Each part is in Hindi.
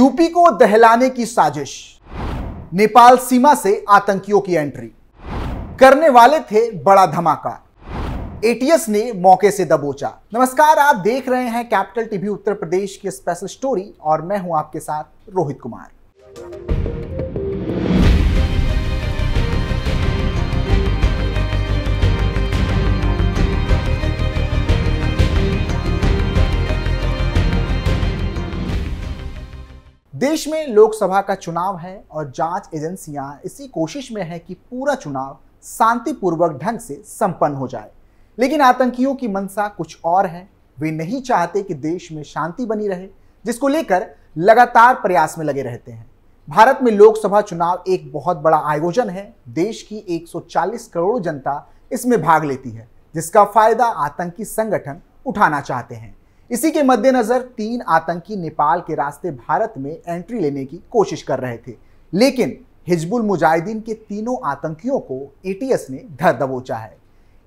यूपी को दहलाने की साजिश नेपाल सीमा से आतंकियों की एंट्री करने वाले थे बड़ा धमाका एटीएस ने मौके से दबोचा नमस्कार आप देख रहे हैं कैपिटल टीवी उत्तर प्रदेश की स्पेशल स्टोरी और मैं हूं आपके साथ रोहित कुमार देश में लोकसभा का चुनाव है और जांच एजेंसियां इसी कोशिश में है कि पूरा चुनाव शांतिपूर्वक ढंग से संपन्न हो जाए लेकिन आतंकियों की मनसा कुछ और है वे नहीं चाहते कि देश में शांति बनी रहे जिसको लेकर लगातार प्रयास में लगे रहते हैं भारत में लोकसभा चुनाव एक बहुत बड़ा आयोजन है देश की 140 करोड़ जनता इसमें भाग लेती है जिसका फायदा आतंकी संगठन उठाना चाहते हैं इसी के मद्देनजर तीन आतंकी नेपाल के रास्ते भारत में एंट्री लेने की कोशिश कर रहे थे लेकिन हिजबुल मुजाहिदीन के तीनों आतंकियों को एटीएस ने धर दबोचा है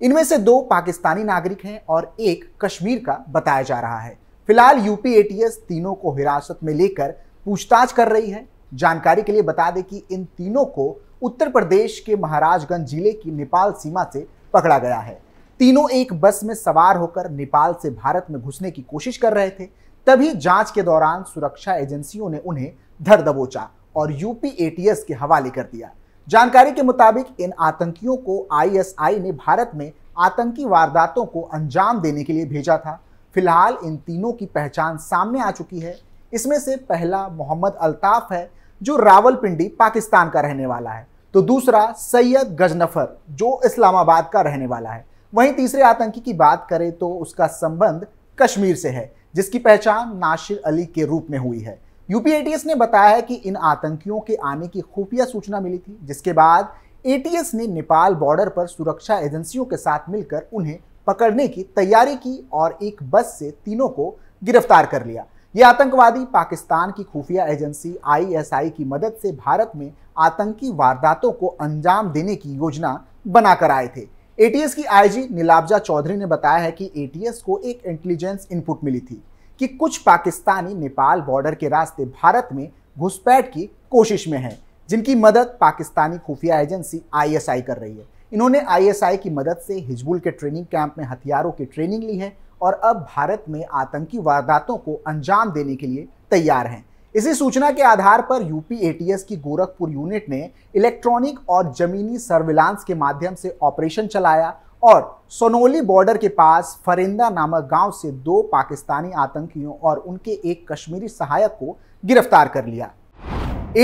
इनमें से दो पाकिस्तानी नागरिक हैं और एक कश्मीर का बताया जा रहा है फिलहाल यूपी एटीएस तीनों को हिरासत में लेकर पूछताछ कर रही है जानकारी के लिए बता दें कि इन तीनों को उत्तर प्रदेश के महाराजगंज जिले की नेपाल सीमा से पकड़ा गया है तीनों एक बस में सवार होकर नेपाल से भारत में घुसने की कोशिश कर रहे थे तभी जांच के दौरान सुरक्षा एजेंसियों ने उन्हें धर दबोचा और यूपी एटीएस के हवाले कर दिया जानकारी के मुताबिक इन आतंकियों को आईएसआई ने भारत में आतंकी वारदातों को अंजाम देने के लिए भेजा था फिलहाल इन तीनों की पहचान सामने आ चुकी है इसमें से पहला मोहम्मद अल्ताफ है जो रावलपिंडी पाकिस्तान का रहने वाला है तो दूसरा सैयद गजनफर जो इस्लामाबाद का रहने वाला है वहीं तीसरे आतंकी की बात करें तो उसका संबंध कश्मीर से है जिसकी पहचान नासिर अली के रूप में हुई है यूपीएटीएस ने बताया है कि इन आतंकियों के आने की खुफिया सूचना मिली थी जिसके बाद एटीएस ने नेपाल बॉर्डर पर सुरक्षा एजेंसियों के साथ मिलकर उन्हें पकड़ने की तैयारी की और एक बस से तीनों को गिरफ्तार कर लिया ये आतंकवादी पाकिस्तान की खुफिया एजेंसी आईएसआई की मदद से भारत में आतंकी वारदातों को अंजाम देने की योजना बनाकर आए थे एटीएस की आईजी नीलाब्जा चौधरी ने बताया है कि एटीएस को एक इंटेलिजेंस इनपुट मिली थी कि कुछ पाकिस्तानी नेपाल बॉर्डर के रास्ते भारत में घुसपैठ की कोशिश में हैं जिनकी मदद पाकिस्तानी खुफिया एजेंसी आईएसआई कर रही है इन्होंने आईएसआई की मदद से हिजबुल के ट्रेनिंग कैंप में हथियारों की ट्रेनिंग ली है और अब भारत में आतंकी वारदातों को अंजाम देने के लिए तैयार हैं इसी सूचना के आधार पर यूपी एटीएस की गोरखपुर यूनिट ने इलेक्ट्रॉनिक और जमीनी सर्विलांस के माध्यम से ऑपरेशन चलाया और सोनोली बॉर्डर के पास फरिंदा नामक गांव से दो पाकिस्तानी आतंकियों और उनके एक कश्मीरी सहायक को गिरफ्तार कर लिया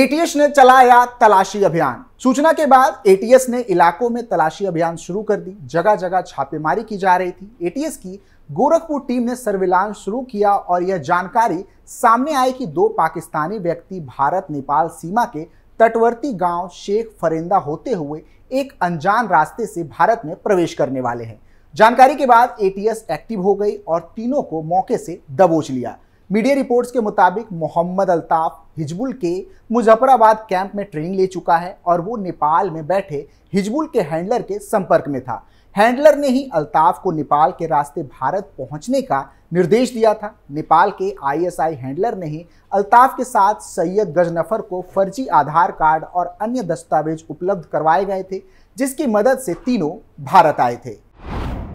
एटीएस ने चलाया तलाशी अभियान सूचना के बाद एटीएस ने इलाकों में तलाशी अभियान शुरू कर दी जगह जगह छापेमारी की जा रही थी एटीएस की गोरखपुर टीम ने सर्विलांस शुरू किया और यह जानकारी सामने आई कि दो पाकिस्तानी व्यक्ति भारत नेपाल सीमा के तटवर्ती गांव शेख फरेंदा होते हुए एक अनजान रास्ते से भारत में प्रवेश करने वाले हैं जानकारी के बाद एटीएस एक्टिव हो गई और तीनों को मौके से दबोच लिया मीडिया रिपोर्ट्स के मुताबिक मोहम्मद अल्ताफ हिजबुल के मुजफ्फराबाद कैंप में ट्रेनिंग ले चुका है और वो नेपाल में बैठे हिजबुल के हैंडलर के संपर्क में था हैंडलर ने ही अल्ताफ को नेपाल के रास्ते भारत पहुंचने का निर्देश दिया था नेपाल के आईएसआई हैंडलर ने ही अल्ताफ के साथ सैयद गजनफर को फर्जी आधार कार्ड और अन्य दस्तावेज उपलब्ध करवाए गए थे जिसकी मदद से तीनों भारत आए थे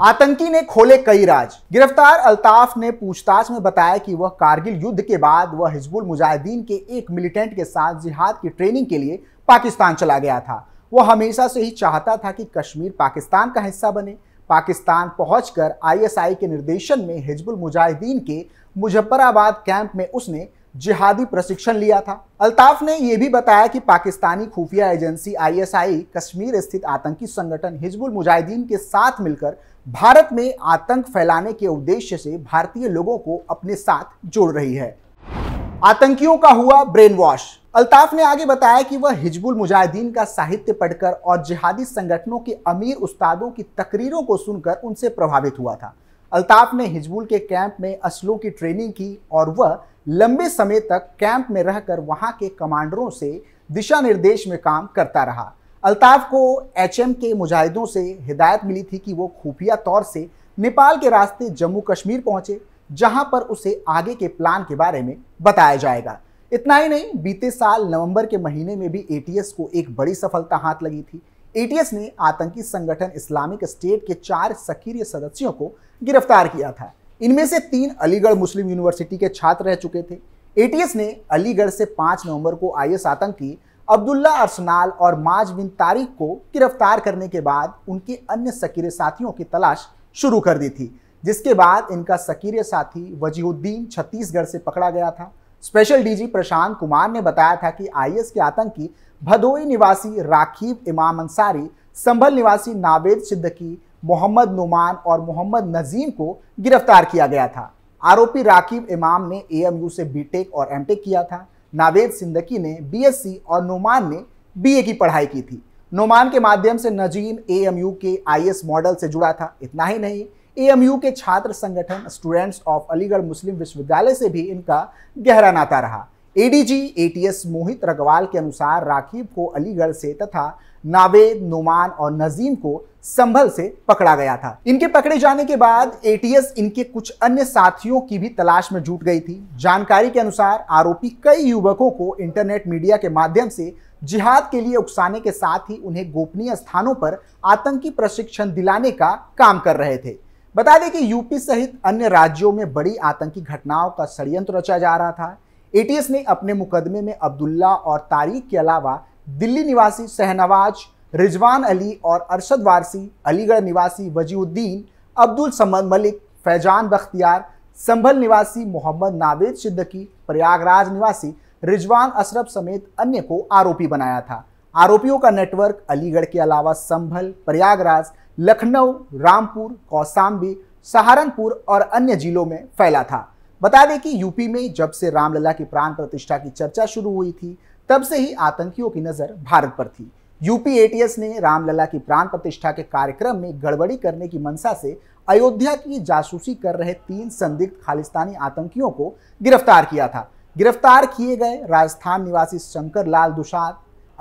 आतंकी ने खोले कई राज गिरफ्तार अल्ताफ ने पूछताछ में बताया कि वह कारगिल युद्ध के बाद वह हिजबुल मुजाहिदीन के एक मिलिटेंट के साथ जिहाद की ट्रेनिंग के लिए पाकिस्तान चला गया था वह हमेशा से ही चाहता था कि कश्मीर पाकिस्तान का हिस्सा बने पाकिस्तान पहुंचकर आईएसआई के निर्देशन में हिजबुल मुजाहिदीन के मुजफ्फराबाद कैंप में उसने जिहादी प्रशिक्षण लिया था अल्ताफ ने यह भी बताया कि पाकिस्तानी खुफिया एजेंसी आईएसआई कश्मीर स्थित आतंकी संगठन हिजबुल मुजाहिदीन के साथ मिलकर भारत में आतंक फैलाने के उद्देश्य से भारतीय लोगों को अपने साथ जोड़ रही है आतंकियों का हुआ ब्रेन वॉश अल्ताफ ने आगे बताया कि वह हिजबुल मुजाहिदीन का साहित्य पढ़कर और जिहादी संगठनों के अमीर उस्तादों की तकरीरों को सुनकर उनसे प्रभावित हुआ था अल्ताफ ने हिजबुल के कैंप में असलों की ट्रेनिंग की और वह लंबे समय तक कैंप में रहकर वहां के कमांडरों से दिशा निर्देश में काम करता रहा अल्ताफ को एम के मुजाहिदों से हिदायत मिली थी कि वो खुफिया तौर से नेपाल के रास्ते जम्मू कश्मीर पहुंचे जहां पर उसे आगे के प्लान के बारे में बताया जाएगा इतना ही नहीं बीते साल नवंबर के महीने में भी एटीएस को एक बड़ी सफलता हाथ लगी थी एटीएस ने आतंकी संगठन इस्लामिक स्टेट के चार सक्रिय सदस्यों को गिरफ्तार किया था इनमें से तीन अलीगढ़ मुस्लिम यूनिवर्सिटी के छात्र रह चुके थे एटीएस ने अलीगढ़ से 5 नवंबर को आईएस आतंकी अब्दुल्ला अरसनाल और माज बिन तारिक को गिरफ्तार करने के बाद उनके अन्य सकीर साथियों की तलाश शुरू कर दी थी जिसके बाद इनका सकीर साथी वजीहुद्दीन छत्तीसगढ़ से पकड़ा गया था स्पेशल डीजी प्रशांत कुमार ने बताया था कि आईएस के आतंकी भदोई निवासी राखीब इमाम अंसारी संभल निवासी नावेद सिद्दकी मोहम्मद नुमान और मोहम्मद नजीम को गिरफ्तार किया गया था आरोपी राकीब इमाम ने एएमयू से बीटेक और एमटेक किया था नावेद सिंदकी ने बीएससी और नोमान ने बीए की पढ़ाई की थी नोमान के माध्यम से नजीम एएमयू के आईएएस मॉडल से जुड़ा था इतना ही नहीं एएमयू के छात्र संगठन स्टूडेंट्स ऑफ अलीगढ़ मुस्लिम विश्वविद्यालय से भी इनका गहरा नाता रहा एडीजी एटीएस मोहित रगवाल के अनुसार राकीब को अलीगढ़ से तथा नावेद नुमान और नजीम को संभल से पकड़ा गया था इनके पकड़े जाने के बाद एटीएस इनके कुछ अन्य साथियों की भी तलाश में जुट गई थी जानकारी के अनुसार आरोपी कई युवकों को इंटरनेट मीडिया के माध्यम से जिहाद के लिए उकसाने के साथ ही उन्हें गोपनीय स्थानों पर आतंकी प्रशिक्षण दिलाने का काम कर रहे थे बता दें कि यूपी सहित अन्य राज्यों में बड़ी आतंकी घटनाओं का षडयंत्र रचा जा रहा था एटीएस ने अपने मुकदमे में अब्दुल्ला और तारिक के अलावा दिल्ली निवासी शहनवाज रिजवान अली और अरशद वारसी अलीगढ़ निवासी वजीउद्दीन अब्दुल समद मलिक फैजान बख्तियार संभल निवासी मोहम्मद नावेद सिद्दकी प्रयागराज निवासी रिजवान अशरफ समेत अन्य को आरोपी बनाया था आरोपियों का नेटवर्क अलीगढ़ के अलावा संभल प्रयागराज लखनऊ रामपुर कौसाम्बी सहारनपुर और अन्य जिलों में फैला था बता दें कि यूपी में जब से रामलला की प्राण प्रतिष्ठा की चर्चा शुरू हुई थी तब से ही आतंकियों की नजर भारत पर थी यूपी एटीएस ने रामलला की प्राण प्रतिष्ठा के कार्यक्रम में गड़बड़ी करने की मंशा से अयोध्या की जासूसी कर रहे तीन संदिग्ध खालिस्तानी आतंकियों को गिरफ्तार किया था गिरफ्तार किए गए राजस्थान निवासी शंकर लाल दुषार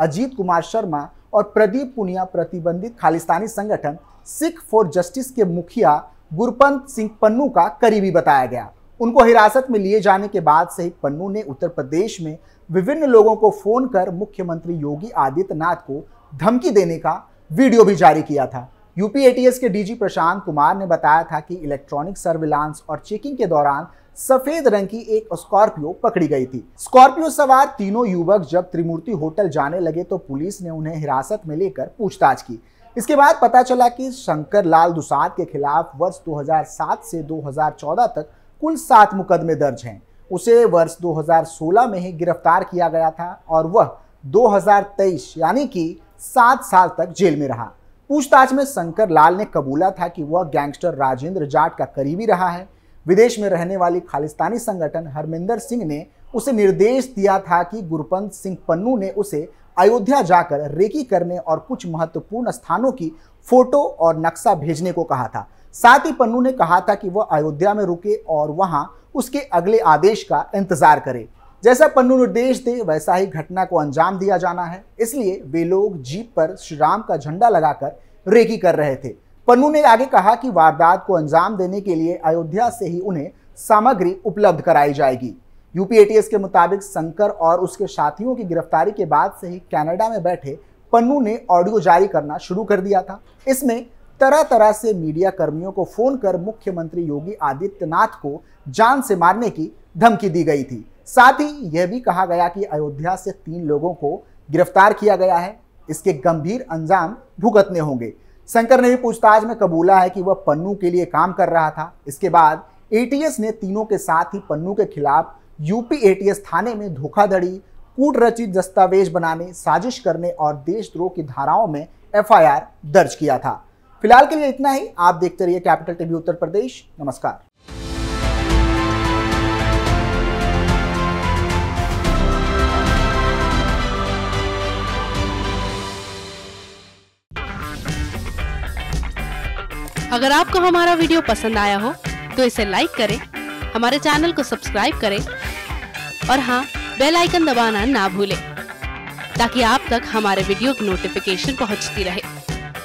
अजीत कुमार शर्मा और प्रदीप पुनिया प्रतिबंधित खालिस्तानी संगठन सिख फॉर जस्टिस के मुखिया गुरपंत सिंह पन्नू का करीबी बताया गया उनको हिरासत में लिए जाने के बाद से ही पन्नू ने उत्तर प्रदेश में विभिन्न लोगों को फोन कर मुख्यमंत्री योगी आदित्यनाथ को धमकी देने का वीडियो भी जारी किया था यूपी एटीएस के डीजी प्रशांत कुमार ने बताया था कि इलेक्ट्रॉनिक सर्विलांस और चेकिंग के दौरान सफेद रंग की एक स्कॉर्पियो पकड़ी गई थी स्कॉर्पियो सवार तीनों युवक जब त्रिमूर्ति होटल जाने लगे तो पुलिस ने उन्हें हिरासत में लेकर पूछताछ की इसके बाद पता चला कि शंकर लाल दुसाद के खिलाफ वर्ष 2007 से 2014 तक कुल सात मुकदमे दर्ज हैं उसे वर्ष 2016 में ही गिरफ्तार किया गया था और वह 2023 यानी कि सात साल तक जेल में रहा पूछताछ में शंकर लाल ने कबूला था कि वह गैंगस्टर राजेंद्र जाट का करीबी रहा है विदेश में रहने वाली खालिस्तानी संगठन हरमिंदर सिंह ने उसे निर्देश दिया था कि गुरपंत सिंह पन्नू ने उसे अयोध्या जाकर रेकी करने और कुछ महत्वपूर्ण स्थानों की फोटो और नक्शा भेजने को कहा था साथ ही पन्नू ने कहा था कि वह अयोध्या में रुके और वहां उसके अगले आदेश का इंतजार करे जैसा पन्नू निर्देश दे वैसा ही घटना को अंजाम दिया जाना है इसलिए वे लोग जीप पर श्री राम का झंडा लगाकर रेकी कर रहे थे पन्नू ने आगे कहा कि वारदात को अंजाम देने के लिए अयोध्या से ही उन्हें सामग्री उपलब्ध कराई जाएगी यूपीएटीएस के मुताबिक शंकर और उसके साथियों की गिरफ्तारी के बाद से ही कनाडा में बैठे पन्नू ने ऑडियो जारी करना शुरू कर दिया था इसमें तरह तरह से मीडिया कर्मियों को फोन कर मुख्यमंत्री योगी आदित्यनाथ को जान से मारने की धमकी दी गई थी साथ ही यह भी कहा गया कि अयोध्या से तीन लोगों को गिरफ्तार किया गया है इसके गंभीर अंजाम भुगतने होंगे शंकर ने भी पूछताछ में कबूला है कि वह पन्नू के लिए काम कर रहा था इसके बाद एटीएस ने तीनों के साथ ही पन्नू के खिलाफ यूपी एटीएस थाने में धोखाधड़ी कूट रचित दस्तावेज बनाने साजिश करने और देशद्रोह की धाराओं में एफआईआर दर्ज किया था फिलहाल के लिए इतना ही आप देखते रहिए कैपिटल टीवी उत्तर प्रदेश नमस्कार अगर आपको हमारा वीडियो पसंद आया हो तो इसे लाइक करें हमारे चैनल को सब्सक्राइब करें और हाँ बेल आइकन दबाना ना भूलें ताकि आप तक हमारे वीडियो की नोटिफिकेशन पहुंचती रहे